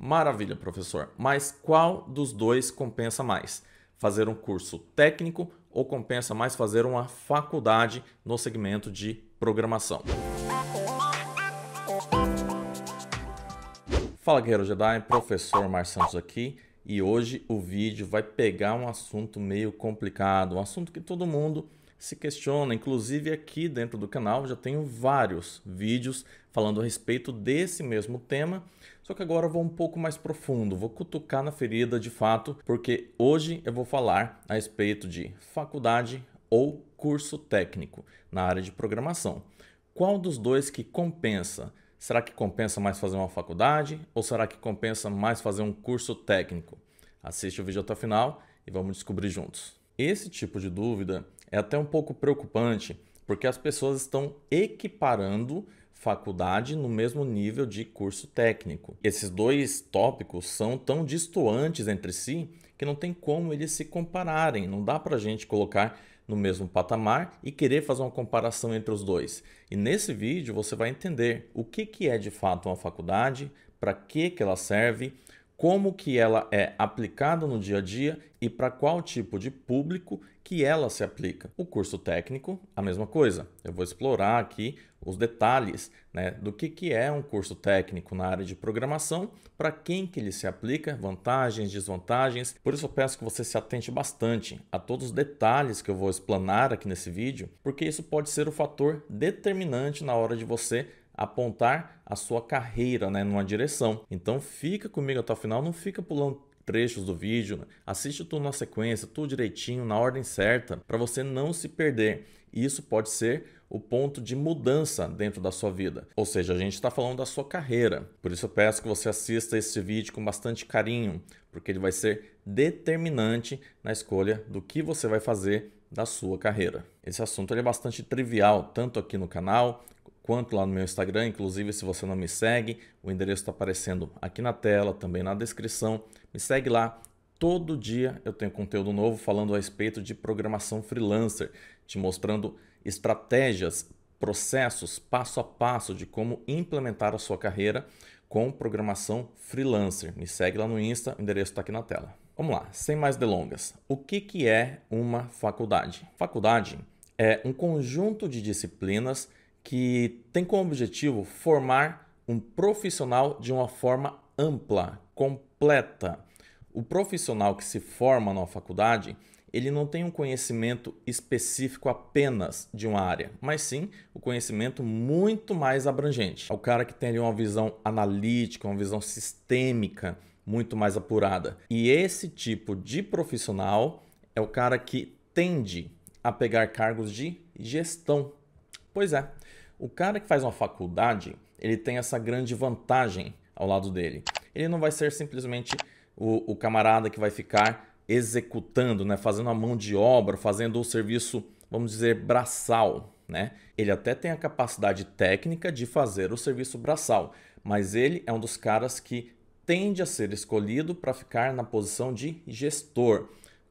Maravilha, professor. Mas qual dos dois compensa mais? Fazer um curso técnico ou compensa mais fazer uma faculdade no segmento de programação? Fala, Guerreiro Jedi, professor Mar Santos aqui. E hoje o vídeo vai pegar um assunto meio complicado, um assunto que todo mundo se questiona, inclusive aqui dentro do canal já tenho vários vídeos falando a respeito desse mesmo tema, só que agora eu vou um pouco mais profundo, vou cutucar na ferida de fato, porque hoje eu vou falar a respeito de faculdade ou curso técnico na área de programação. Qual dos dois que compensa? Será que compensa mais fazer uma faculdade ou será que compensa mais fazer um curso técnico? Assiste o vídeo até o final e vamos descobrir juntos. Esse tipo de dúvida é até um pouco preocupante, porque as pessoas estão equiparando faculdade no mesmo nível de curso técnico. Esses dois tópicos são tão distantes entre si que não tem como eles se compararem, não dá para a gente colocar no mesmo patamar e querer fazer uma comparação entre os dois. E nesse vídeo você vai entender o que, que é de fato uma faculdade, para que, que ela serve, como que ela é aplicada no dia a dia e para qual tipo de público que ela se aplica. O curso técnico, a mesma coisa. Eu vou explorar aqui os detalhes né, do que, que é um curso técnico na área de programação, para quem que ele se aplica, vantagens, desvantagens. Por isso eu peço que você se atente bastante a todos os detalhes que eu vou explanar aqui nesse vídeo, porque isso pode ser o fator determinante na hora de você apontar a sua carreira né, numa direção. Então fica comigo até o final, não fica pulando trechos do vídeo, né. assiste tudo na sequência, tudo direitinho, na ordem certa, para você não se perder. Isso pode ser o ponto de mudança dentro da sua vida. Ou seja, a gente está falando da sua carreira. Por isso eu peço que você assista esse vídeo com bastante carinho, porque ele vai ser determinante na escolha do que você vai fazer da sua carreira. Esse assunto é bastante trivial, tanto aqui no canal quanto lá no meu Instagram. Inclusive, se você não me segue, o endereço está aparecendo aqui na tela, também na descrição. Me segue lá. Todo dia eu tenho conteúdo novo falando a respeito de programação freelancer, te mostrando estratégias, processos, passo a passo de como implementar a sua carreira com programação freelancer. Me segue lá no Insta, o endereço está aqui na tela. Vamos lá, sem mais delongas. O que, que é uma faculdade? Faculdade é um conjunto de disciplinas que tem como objetivo formar um profissional de uma forma ampla, completa. O profissional que se forma na faculdade, ele não tem um conhecimento específico apenas de uma área, mas sim o um conhecimento muito mais abrangente. É o cara que tem ali uma visão analítica, uma visão sistêmica muito mais apurada. E esse tipo de profissional é o cara que tende a pegar cargos de gestão. Pois é, o cara que faz uma faculdade, ele tem essa grande vantagem ao lado dele. Ele não vai ser simplesmente o, o camarada que vai ficar executando, né, fazendo a mão de obra, fazendo o serviço, vamos dizer, braçal, né? Ele até tem a capacidade técnica de fazer o serviço braçal, mas ele é um dos caras que tende a ser escolhido para ficar na posição de gestor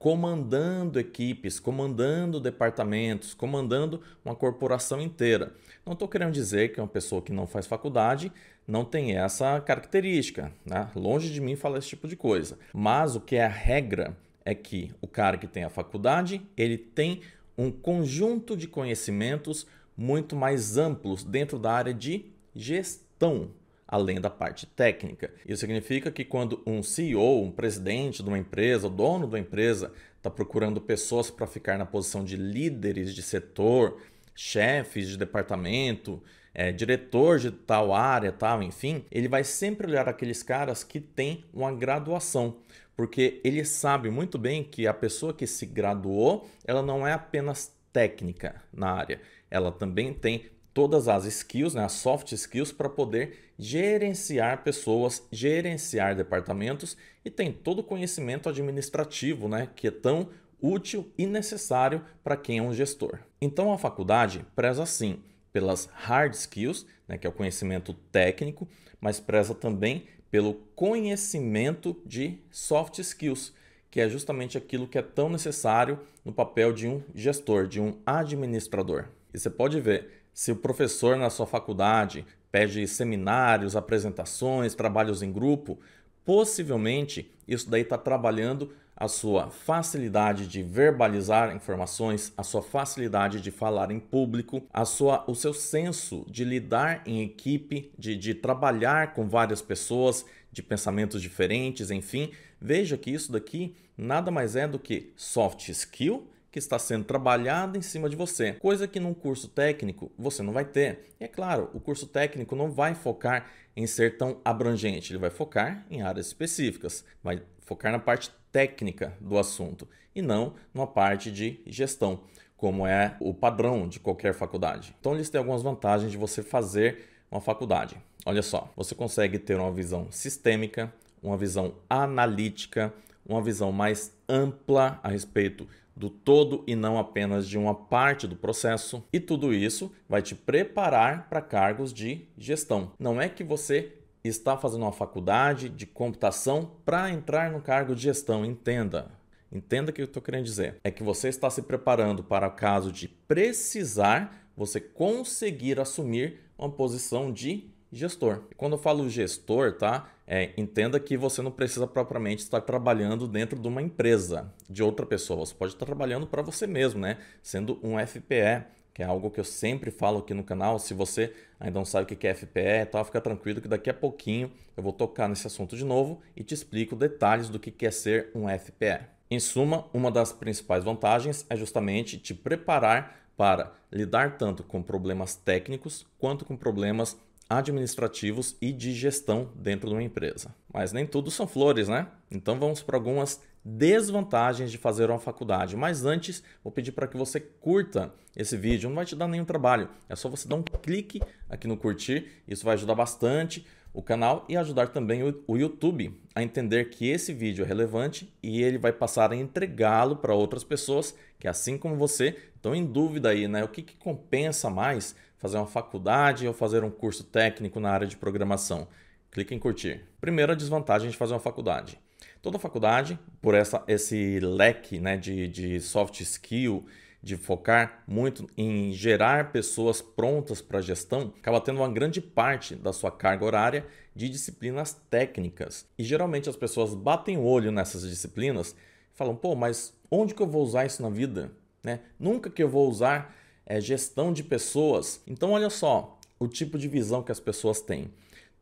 comandando equipes, comandando departamentos, comandando uma corporação inteira. Não estou querendo dizer que uma pessoa que não faz faculdade não tem essa característica. Né? Longe de mim falar esse tipo de coisa. Mas o que é a regra é que o cara que tem a faculdade, ele tem um conjunto de conhecimentos muito mais amplos dentro da área de gestão além da parte técnica. Isso significa que quando um CEO, um presidente de uma empresa, o dono da empresa, está procurando pessoas para ficar na posição de líderes de setor, chefes de departamento, é, diretor de tal área, tal, enfim, ele vai sempre olhar aqueles caras que têm uma graduação, porque ele sabe muito bem que a pessoa que se graduou, ela não é apenas técnica na área, ela também tem todas as skills, né, as soft skills para poder gerenciar pessoas, gerenciar departamentos e tem todo o conhecimento administrativo, né, que é tão útil e necessário para quem é um gestor. Então a faculdade preza sim pelas hard skills, né, que é o conhecimento técnico, mas preza também pelo conhecimento de soft skills, que é justamente aquilo que é tão necessário no papel de um gestor, de um administrador. E você pode ver, se o professor na sua faculdade pede seminários, apresentações, trabalhos em grupo, possivelmente isso daí está trabalhando a sua facilidade de verbalizar informações, a sua facilidade de falar em público, a sua, o seu senso de lidar em equipe, de, de trabalhar com várias pessoas de pensamentos diferentes, enfim. Veja que isso daqui nada mais é do que soft skill que está sendo trabalhada em cima de você, coisa que num curso técnico você não vai ter. E é claro, o curso técnico não vai focar em ser tão abrangente, ele vai focar em áreas específicas, vai focar na parte técnica do assunto e não numa parte de gestão, como é o padrão de qualquer faculdade. Então, eles têm algumas vantagens de você fazer uma faculdade. Olha só, você consegue ter uma visão sistêmica, uma visão analítica, uma visão mais ampla a respeito do todo e não apenas de uma parte do processo. E tudo isso vai te preparar para cargos de gestão. Não é que você está fazendo uma faculdade de computação para entrar no cargo de gestão, entenda. Entenda o que eu estou querendo dizer. É que você está se preparando para o caso de precisar você conseguir assumir uma posição de gestor. quando eu falo gestor, tá? É, entenda que você não precisa propriamente estar trabalhando dentro de uma empresa de outra pessoa. Você pode estar trabalhando para você mesmo, né? Sendo um FPE, que é algo que eu sempre falo aqui no canal. Se você ainda não sabe o que é FPE e tal, fica tranquilo que daqui a pouquinho eu vou tocar nesse assunto de novo e te explico detalhes do que é ser um FPE. Em suma, uma das principais vantagens é justamente te preparar para lidar tanto com problemas técnicos quanto com problemas administrativos e de gestão dentro de uma empresa. Mas nem tudo são flores, né? Então vamos para algumas desvantagens de fazer uma faculdade. Mas antes, vou pedir para que você curta esse vídeo. Não vai te dar nenhum trabalho, é só você dar um clique aqui no curtir. Isso vai ajudar bastante o canal e ajudar também o, YouTube a entender que esse vídeo é relevante e ele vai passar a entregá-lo para outras pessoas que, assim como você, estão em dúvida aí, né? O que, que compensa mais fazer uma faculdade ou fazer um curso técnico na área de programação? Clique em curtir. Primeira desvantagem de fazer uma faculdade. Toda faculdade, por essa, esse leque né, de, de soft skill de focar muito em gerar pessoas prontas para a gestão, acaba tendo uma grande parte da sua carga horária de disciplinas técnicas. E geralmente as pessoas batem o olho nessas disciplinas e falam: pô, mas onde que eu vou usar isso na vida? Né? Nunca que eu vou usar é, gestão de pessoas. Então, olha só o tipo de visão que as pessoas têm.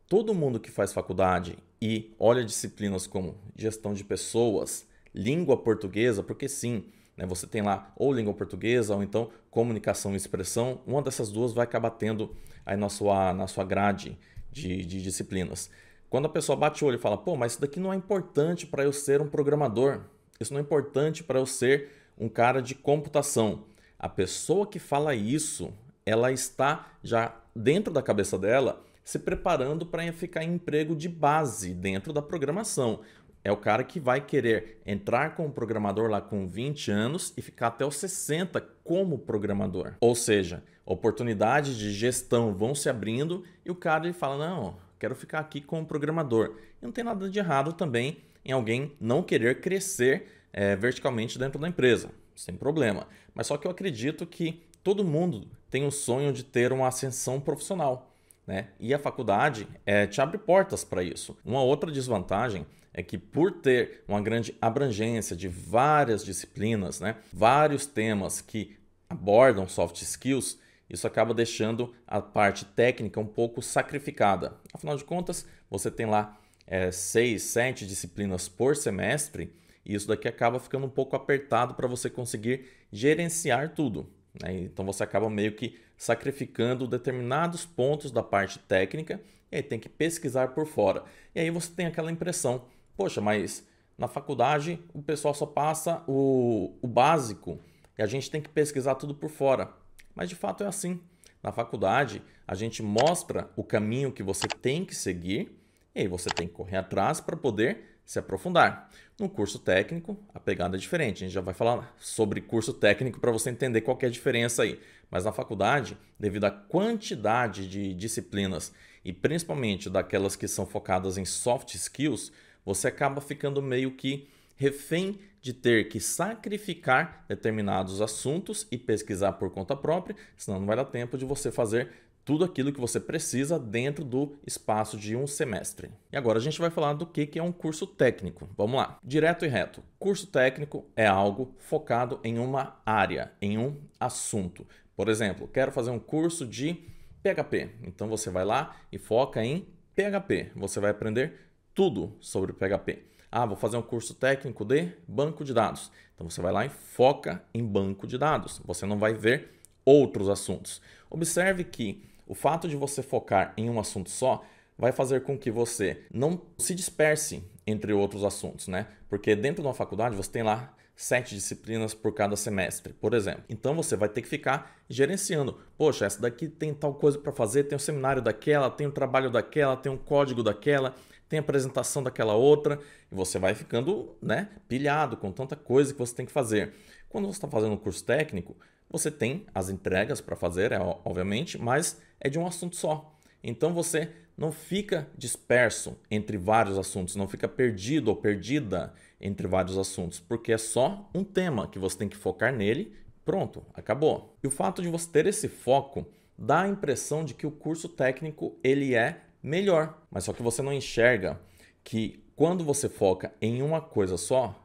Todo mundo que faz faculdade e olha disciplinas como gestão de pessoas, língua portuguesa, porque sim, né? Você tem lá ou língua portuguesa ou então comunicação e expressão. Uma dessas duas vai acabar tendo aí na sua, na sua grade de, de disciplinas. Quando a pessoa bate o olho e fala, pô, mas isso daqui não é importante para eu ser um programador. Isso não é importante para eu ser um cara de computação. A pessoa que fala isso, ela está já dentro da cabeça dela se preparando para ficar em emprego de base dentro da programação. É o cara que vai querer entrar como programador lá com 20 anos e ficar até os 60 como programador. Ou seja, oportunidades de gestão vão se abrindo e o cara ele fala: "Não, quero ficar aqui como programador". E não tem nada de errado também em alguém não querer crescer é, verticalmente dentro da empresa, sem problema. Mas só que eu acredito que todo mundo tem o sonho de ter uma ascensão profissional. Né? E a faculdade é, te abre portas para isso. Uma outra desvantagem é que por ter uma grande abrangência de várias disciplinas, né, vários temas que abordam soft skills, isso acaba deixando a parte técnica um pouco sacrificada. Afinal de contas, você tem lá é, seis, sete disciplinas por semestre e isso daqui acaba ficando um pouco apertado para você conseguir gerenciar tudo. Né? Então você acaba meio que sacrificando determinados pontos da parte técnica e aí tem que pesquisar por fora. E aí você tem aquela impressão poxa, mas na faculdade o pessoal só passa o, o básico e a gente tem que pesquisar tudo por fora. Mas de fato é assim. Na faculdade, a gente mostra o caminho que você tem que seguir e aí você tem que correr atrás para poder se aprofundar. No curso técnico, a pegada é diferente. A gente já vai falar sobre curso técnico para você entender qual é a diferença aí. Mas na faculdade, devido à quantidade de disciplinas e principalmente daquelas que são focadas em soft skills, você acaba ficando meio que refém de ter que sacrificar determinados assuntos e pesquisar por conta própria, senão não vai dar tempo de você fazer tudo aquilo que você precisa dentro do espaço de um semestre. E agora a gente vai falar do que é um curso técnico. Vamos lá, direto e reto. Curso técnico é algo focado em uma área, em um assunto. Por exemplo, quero fazer um curso de PHP. Então você vai lá e foca em PHP. Você vai aprender tudo sobre PHP. Ah, vou fazer um curso técnico de banco de dados. Então você vai lá e foca em banco de dados. Você não vai ver outros assuntos. Observe que o fato de você focar em um assunto só vai fazer com que você não se disperse entre outros assuntos, né? Porque dentro de uma faculdade você tem lá sete disciplinas por cada semestre, por exemplo. Então você vai ter que ficar gerenciando. Poxa, essa daqui tem tal coisa para fazer, tem o um seminário daquela, tem o um trabalho daquela, tem um código daquela tem apresentação daquela outra, e você vai ficando né, pilhado com tanta coisa que você tem que fazer. Quando você está fazendo um curso técnico, você tem as entregas para fazer, é, obviamente, mas é de um assunto só. Então você não fica disperso entre vários assuntos, não fica perdido ou perdida entre vários assuntos, porque é só um tema que você tem que focar nele, pronto, acabou. E o fato de você ter esse foco dá a impressão de que o curso técnico ele é melhor. Mas só que você não enxerga que quando você foca em uma coisa só,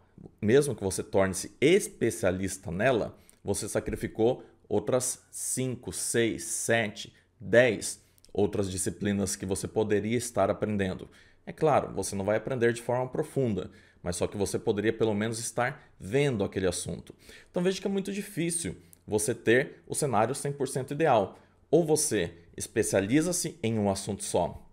mesmo que você torne-se especialista nela, você sacrificou outras 5, 6, 7, 10 outras disciplinas que você poderia estar aprendendo. É claro, você não vai aprender de forma profunda, mas só que você poderia pelo menos estar vendo aquele assunto. Então veja que é muito difícil você ter o cenário 100% ideal. Ou você especializa-se em um assunto só,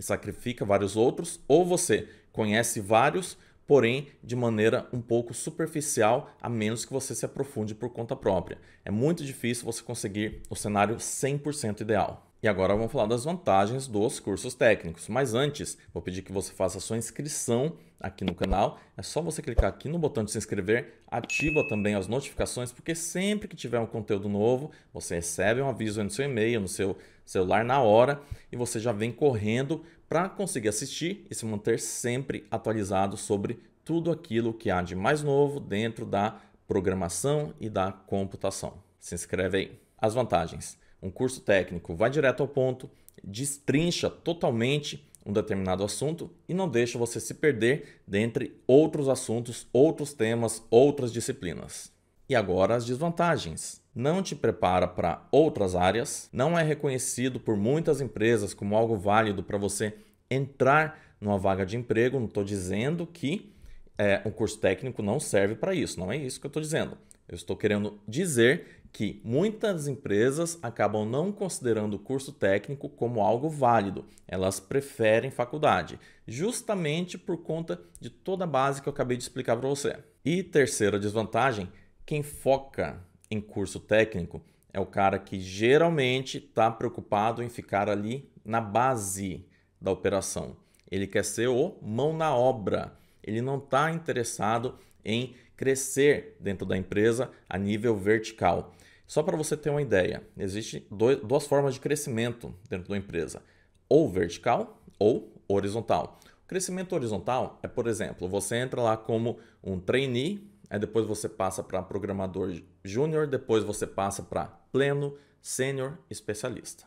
e sacrifica vários outros, ou você conhece vários, porém de maneira um pouco superficial, a menos que você se aprofunde por conta própria. É muito difícil você conseguir o cenário 100% ideal. E agora vamos falar das vantagens dos cursos técnicos. Mas antes, vou pedir que você faça a sua inscrição aqui no canal. É só você clicar aqui no botão de se inscrever, ativa também as notificações, porque sempre que tiver um conteúdo novo, você recebe um aviso no seu e-mail, no seu celular na hora e você já vem correndo para conseguir assistir e se manter sempre atualizado sobre tudo aquilo que há de mais novo dentro da programação e da computação. Se inscreve aí. As vantagens: um curso técnico vai direto ao ponto, destrincha totalmente um determinado assunto e não deixa você se perder dentre outros assuntos, outros temas, outras disciplinas. E agora as desvantagens. Não te prepara para outras áreas, não é reconhecido por muitas empresas como algo válido para você entrar numa vaga de emprego. Não estou dizendo que é, um curso técnico não serve para isso, não é isso que eu estou dizendo. Eu estou querendo dizer que muitas empresas acabam não considerando o curso técnico como algo válido. Elas preferem faculdade, justamente por conta de toda a base que eu acabei de explicar para você. E terceira desvantagem quem foca em curso técnico é o cara que geralmente está preocupado em ficar ali na base da operação. Ele quer ser o mão na obra. Ele não está interessado em crescer dentro da empresa a nível vertical. Só para você ter uma ideia, existem duas formas de crescimento dentro da empresa: ou vertical ou horizontal. O crescimento horizontal é, por exemplo, você entra lá como um trainee aí depois você passa para programador júnior, depois você passa para pleno, sênior, especialista.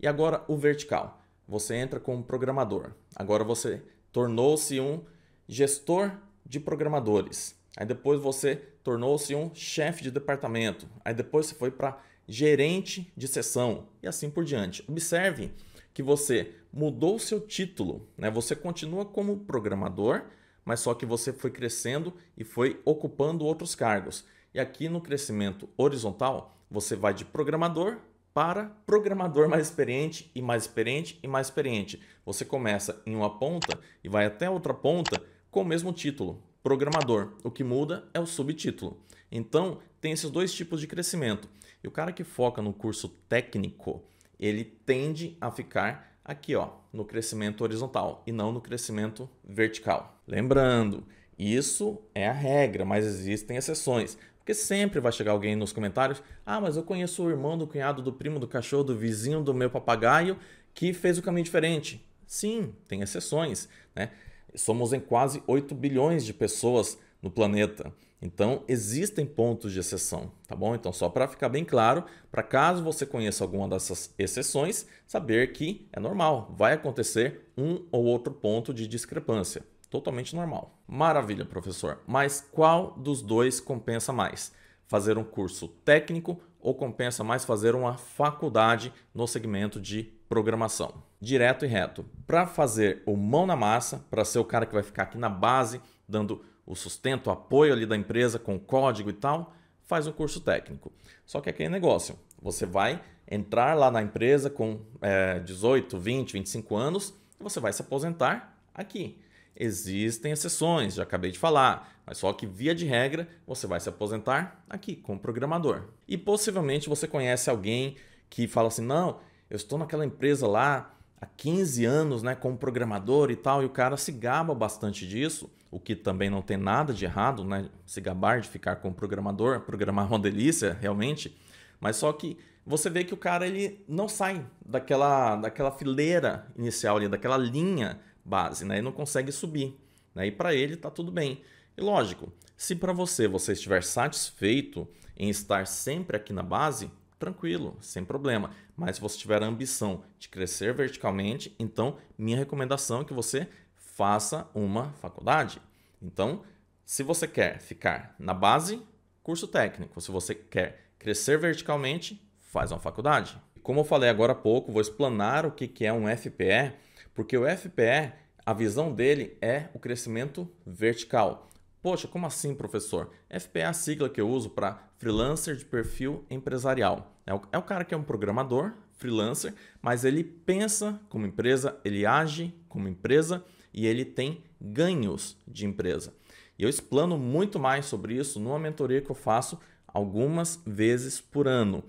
E agora o vertical. Você entra como programador. Agora você tornou-se um gestor de programadores. Aí depois você tornou-se um chefe de departamento. Aí depois você foi para gerente de sessão e assim por diante. Observe que você mudou seu título, né? Você continua como programador, mas só que você foi crescendo e foi ocupando outros cargos. E aqui no crescimento horizontal, você vai de programador para programador mais experiente e mais experiente e mais experiente. Você começa em uma ponta e vai até outra ponta com o mesmo título, programador. O que muda é o subtítulo. Então, tem esses dois tipos de crescimento. E o cara que foca no curso técnico, ele tende a ficar aqui ó, no crescimento horizontal e não no crescimento vertical. Lembrando, isso é a regra, mas existem exceções. Porque sempre vai chegar alguém nos comentários: ah, mas eu conheço o irmão do cunhado, do primo, do cachorro, do vizinho, do meu papagaio que fez o caminho diferente. Sim, tem exceções. Né? Somos em quase 8 bilhões de pessoas no planeta. Então, existem pontos de exceção, tá bom? Então, só para ficar bem claro, para caso você conheça alguma dessas exceções, saber que é normal, vai acontecer um ou outro ponto de discrepância. Totalmente normal. Maravilha, professor. Mas qual dos dois compensa mais? Fazer um curso técnico ou compensa mais fazer uma faculdade no segmento de programação? Direto e reto. Para fazer o mão na massa, para ser o cara que vai ficar aqui na base dando o sustento, o apoio ali da empresa com código e tal, faz um curso técnico. Só que é aquele negócio, você vai entrar lá na empresa com é, 18, 20, 25 anos e você vai se aposentar aqui. Existem exceções, já acabei de falar, mas só que via de regra você vai se aposentar aqui como programador. E possivelmente você conhece alguém que fala assim: não, eu estou naquela empresa lá há 15 anos né, como programador e tal, e o cara se gaba bastante disso, o que também não tem nada de errado, né? Se gabar de ficar como programador, programar é uma delícia, realmente. Mas só que você vê que o cara ele não sai daquela, daquela fileira inicial ali, daquela linha base, né? Ele não consegue subir. Né? E para ele tá tudo bem. E lógico, se para você você estiver satisfeito em estar sempre aqui na base, tranquilo, sem problema. Mas se você tiver a ambição de crescer verticalmente, então minha recomendação é que você faça uma faculdade. Então, se você quer ficar na base, curso técnico. Se você quer crescer verticalmente, faz uma faculdade. Como eu falei agora há pouco, vou explanar o que é um FPE, porque o FPE, a visão dele é o crescimento vertical. Poxa, como assim, professor? FPA é a sigla que eu uso para freelancer de perfil empresarial. É o, é o cara que é um programador, freelancer, mas ele pensa como empresa, ele age como empresa e ele tem ganhos de empresa. E eu explano muito mais sobre isso numa mentoria que eu faço algumas vezes por ano.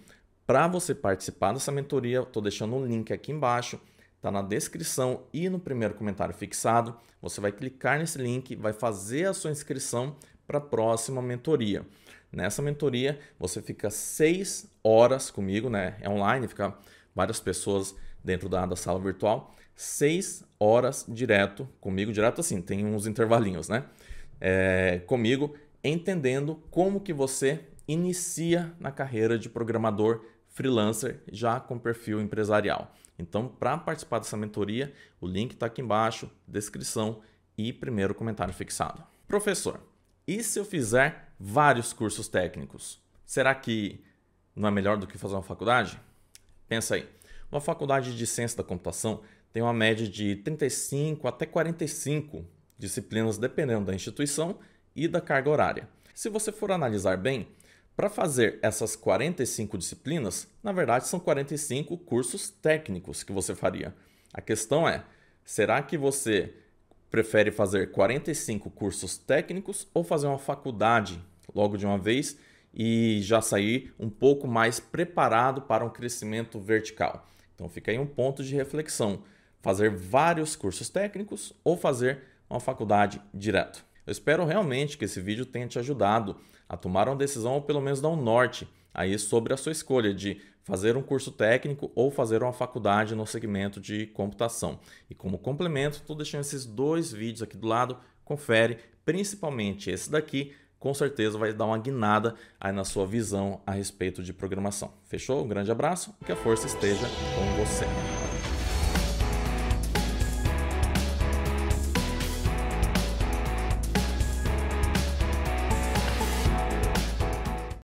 Para você participar dessa mentoria, estou deixando um link aqui embaixo está na descrição e no primeiro comentário fixado. Você vai clicar nesse link, vai fazer a sua inscrição para a próxima mentoria. Nessa mentoria, você fica seis horas comigo, né? É online, fica várias pessoas dentro da, da sala virtual. Seis horas direto comigo, direto assim, tem uns intervalinhos, né? É, comigo, entendendo como que você inicia na carreira de programador freelancer já com perfil empresarial. Então, para participar dessa mentoria, o link está aqui embaixo, descrição e primeiro comentário fixado. Professor, e se eu fizer vários cursos técnicos? Será que não é melhor do que fazer uma faculdade? Pensa aí. Uma faculdade de ciência da computação tem uma média de 35 até 45 disciplinas, dependendo da instituição e da carga horária. Se você for analisar bem, para fazer essas 45 disciplinas, na verdade são 45 cursos técnicos que você faria. A questão é: será que você prefere fazer 45 cursos técnicos ou fazer uma faculdade logo de uma vez e já sair um pouco mais preparado para um crescimento vertical? Então fica aí um ponto de reflexão: fazer vários cursos técnicos ou fazer uma faculdade direto. Eu espero realmente que esse vídeo tenha te ajudado a tomar uma decisão ou pelo menos dar um norte aí sobre a sua escolha de fazer um curso técnico ou fazer uma faculdade no segmento de computação. E como complemento, estou deixando esses dois vídeos aqui do lado, confere, principalmente esse daqui, com certeza vai dar uma guinada aí na sua visão a respeito de programação. Fechou? Um grande abraço, e que a força esteja com você.